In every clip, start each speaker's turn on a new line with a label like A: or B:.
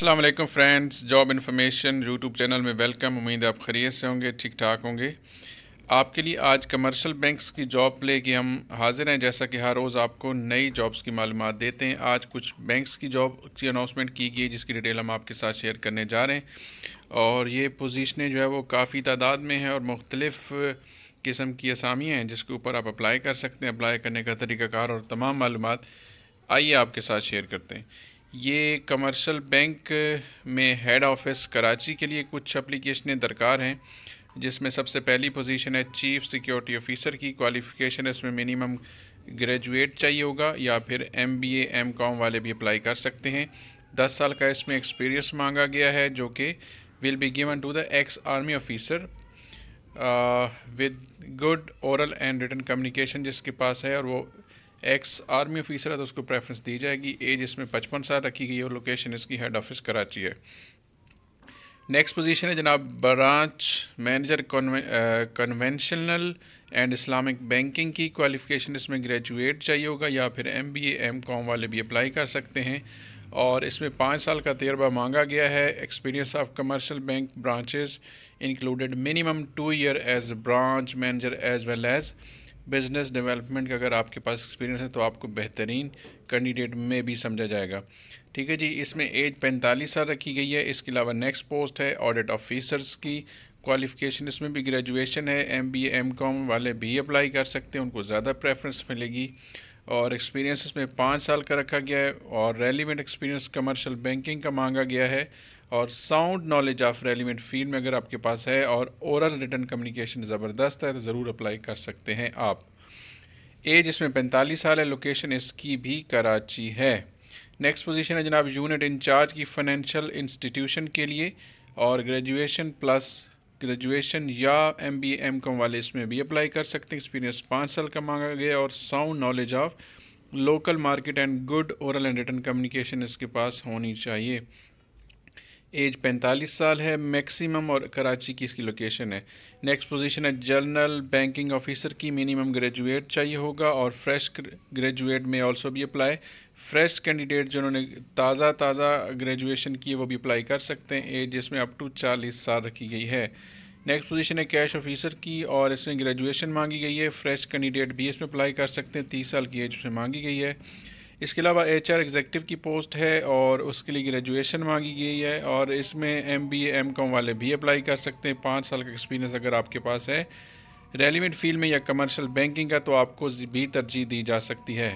A: अल्लाम friends job information YouTube channel में welcome उम्मीद आप खरीत से होंगे ठीक ठाक होंगे आपके लिए आज कमर्शियल बैंक्स की जॉब प्ले के हम हाजिर हैं जैसा कि हर रोज़ आपको नई जॉब्स की मालूम देते हैं आज कुछ बैंक्स की जॉब की अनाउंसमेंट की गई है जिसकी डिटेल हम आपके साथ शेयर करने जा रहे हैं और ये पोजिशनें जो है वो काफ़ी तादाद में हैं और मुख्तलिफ़ किस्म की असामियाँ हैं जिसके ऊपर आप अप्लाई कर सकते हैं अप्लाई करने का तरीक़ाकार और तमाम मालूम आइए आपके साथ शेयर करते हैं ये कमर्शियल बैंक में हेड ऑफिस कराची के लिए कुछ अप्लीकेशनें दरकार हैं जिसमें सबसे पहली पोजीशन है चीफ सिक्योरिटी ऑफिसर की क्वालिफिकेशन इसमें मिनिमम ग्रेजुएट चाहिए होगा या फिर एम बी एम कॉम वाले भी अप्लाई कर सकते हैं दस साल का इसमें एक्सपीरियंस मांगा गया है जो कि will be given to the ex army officer with good oral and written communication जिसके पास है और वो एक्स आर्मी ऑफिसर है तो उसको प्रेफरेंस दी जाएगी एज इसमें पचपन साल रखी गई है और लोकेशन इसकी हेड ऑफिस कराची है नेक्स्ट पोजीशन है जनाब branch manager conventional and Islamic banking की क्वालिफिकेशन इसमें ग्रेजुएट चाहिए होगा या फिर एम बी एम कॉम वाले भी अप्लाई कर सकते हैं और इसमें पाँच साल का तजर्बा मांगा गया है experience of commercial bank branches included minimum two year as branch manager as well as business development का अगर आपके पास एक्सपीरियंस है तो आपको बेहतरीन कैंडिडेट में भी समझा जाएगा ठीक है जी इसमें एज पैंतालीस साल रखी गई है इसके अलावा नेक्स्ट पोस्ट है ऑडिट ऑफिसर्स की क्वालिफ़िकेशन इसमें भी ग्रेजुएशन है एम बी एम कॉम वाले भी अप्लाई कर सकते हैं उनको ज़्यादा प्रेफरेंस मिलेगी और एक्सपीरियंस इसमें पाँच साल का रखा गया है और रेलिवेंट एक्सपीरियंस कमर्शल बैंकिंग का मांगा गया है और sound knowledge of relevant field में अगर आपके पास है और ओरल रिटर्न कम्युनिकेशन ज़बरदस्त है तो ज़रूर अप्लाई कर सकते हैं आप एज इसमें पैंतालीस साल है लोकेशन इसकी भी कराची है नेक्स्ट पोजीशन है जनाब यूनिट इंचार्ज की फाइनेंशियल इंस्टीट्यूशन के लिए और ग्रेजुएशन प्लस ग्रेजुएशन या एम बी एम कॉम वाले इसमें भी अप्लाई कर सकते हैं एक्सपीरियंस पाँच साल का मांगा गया और sound knowledge of local market and good oral and written communication इसके पास होनी चाहिए एज 45 साल है मैक्सिमम और कराची की इसकी लोकेशन है नेक्स्ट पोजीशन है जर्नल बैंकिंग ऑफिसर की मिनिमम ग्रेजुएट चाहिए होगा और फ्रेश ग्रेजुएट में ऑल्सो भी अप्लाई फ्रेश कैंडिडेट जिन्होंने ताज़ा ताज़ा ग्रेजुएशन की है वो भी अप्लाई कर सकते हैं एज इसमें अप टू 40 साल रखी गई है नेक्स्ट पोजीशन है कैश ऑफिसर की और इसमें ग्रेजुएशन मांगी गई है फ्रेश कैंडिडेट भी इसमें अप्लाई कर सकते हैं तीस साल की एज उसमें मांगी गई है इसके अलावा एच आर एग्जेक्टिव की पोस्ट है और उसके लिए ग्रेजुएशन मांगी गई है और इसमें एम बी एम कॉम वाले भी अप्लाई कर सकते हैं पाँच साल का एक्सपीरियंस अगर आपके पास है रेलिवेंट फील्ड में या कमर्शियल बैंकिंग का तो आपको भी तरजीह दी जा सकती है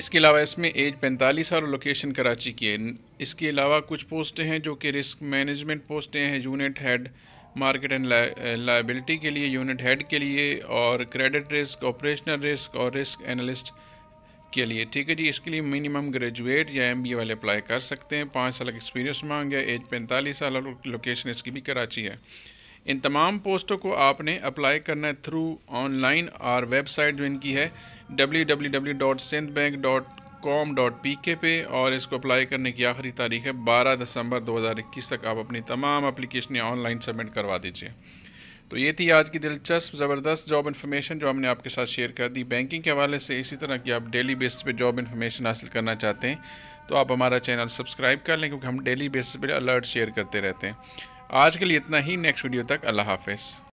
A: इसके अलावा इसमें एज पैंतालीस और लोकेशन कराची की है इसके अलावा कुछ पोस्टें हैं जो कि रिस्क मैनेजमेंट पोस्टें हैं unit head market and liability के लिए यूनिट हेड के लिए और क्रेडिट रिस्क ऑपरेशनल रिस्क और रिस्क एनालिस्ट के लिए ठीक है जी इसके लिए मिनिमम ग्रेजुएट या एम वाले अप्लाई कर सकते हैं पाँच साल का एक्सपीरियंस मांग है एज पैंतालीस साल और लोकेशन इसकी भी कराची है इन तमाम पोस्टों को आपने अप्लाई करना है थ्रू ऑनलाइन और वेबसाइट जो इनकी है W W W dot Sindh bank dot com dot P K पे और इसको अप्लाई करने की आखिरी तारीख है 12 दिसंबर 2021 तक आप अपनी तमाम अप्लीकेशनें ऑनलाइन सबमिट करवा दीजिए तो ये थी आज की दिलचस्प ज़बरदस्त जॉब इन्फॉर्मेशन जो हमने आपके साथ शेयर कर दी बैंकिंग के हवाले से इसी तरह की आप डेली बेसिस पे जॉब इन्फॉर्मेशन हासिल करना चाहते हैं तो आप हमारा चैनल सब्सक्राइब कर लें क्योंकि हम डेली बेसिस पे अलर्ट शेयर करते रहते हैं आज के लिए इतना ही नेक्स्ट वीडियो तक अल्लाह हाफ़